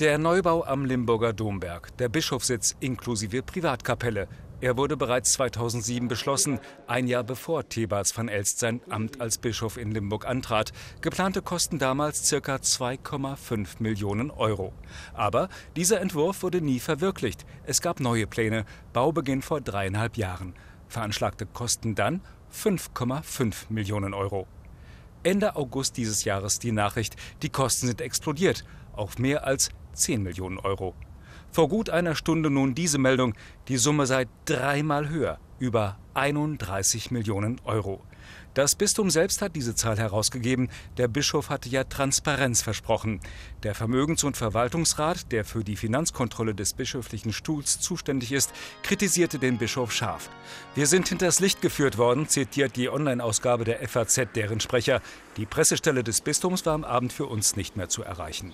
Der Neubau am Limburger Domberg, der Bischofssitz inklusive Privatkapelle. Er wurde bereits 2007 beschlossen, ein Jahr bevor Thebas van Elst sein Amt als Bischof in Limburg antrat. Geplante Kosten damals ca. 2,5 Millionen Euro. Aber dieser Entwurf wurde nie verwirklicht. Es gab neue Pläne, Baubeginn vor dreieinhalb Jahren. Veranschlagte Kosten dann 5,5 Millionen Euro. Ende August dieses Jahres die Nachricht, die Kosten sind explodiert auf mehr als 10 Millionen Euro. Vor gut einer Stunde nun diese Meldung, die Summe sei dreimal höher, über 31 Millionen Euro. Das Bistum selbst hat diese Zahl herausgegeben. Der Bischof hatte ja Transparenz versprochen. Der Vermögens- und Verwaltungsrat, der für die Finanzkontrolle des bischöflichen Stuhls zuständig ist, kritisierte den Bischof scharf. Wir sind hinters Licht geführt worden, zitiert die Online-Ausgabe der FAZ deren Sprecher. Die Pressestelle des Bistums war am Abend für uns nicht mehr zu erreichen.